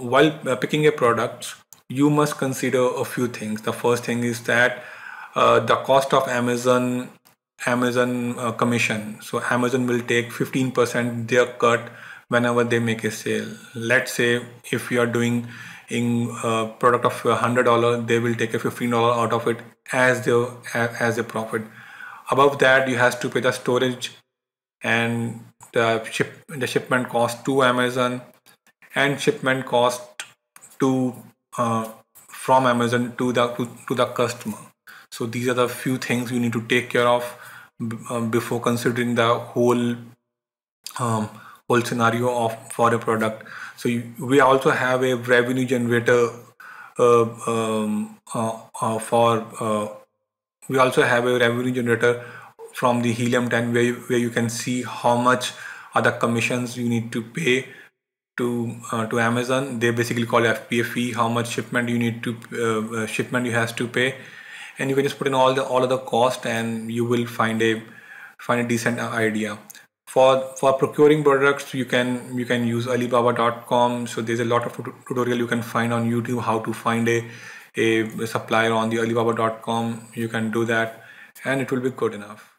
while uh, picking a product, you must consider a few things. The first thing is that uh, the cost of Amazon Amazon uh, commission. So Amazon will take 15% their cut whenever they make a sale. Let's say if you are doing in a uh, product of $100, they will take a $15 out of it as their as a profit. Above that, you have to pay the storage and the ship the shipment cost to Amazon and shipment cost to uh, from Amazon to the to, to, the customer. So these are the few things you need to take care of uh, before considering the whole um, whole scenario of for a product. So you, we also have a revenue generator uh, um, uh, uh for uh, we also have a revenue generator from the helium 10 where you, where you can see how much are the commissions you need to pay to uh, to Amazon. They basically call FBA fee, how much shipment you need to uh, uh, shipment you has to pay, and you can just put in all the all of the cost, and you will find a find a decent uh, idea. For for procuring products, you can you can use Alibaba.com. So there's a lot of tutorial you can find on YouTube how to find a a supplier on the Alibaba.com. You can do that, and it will be good enough.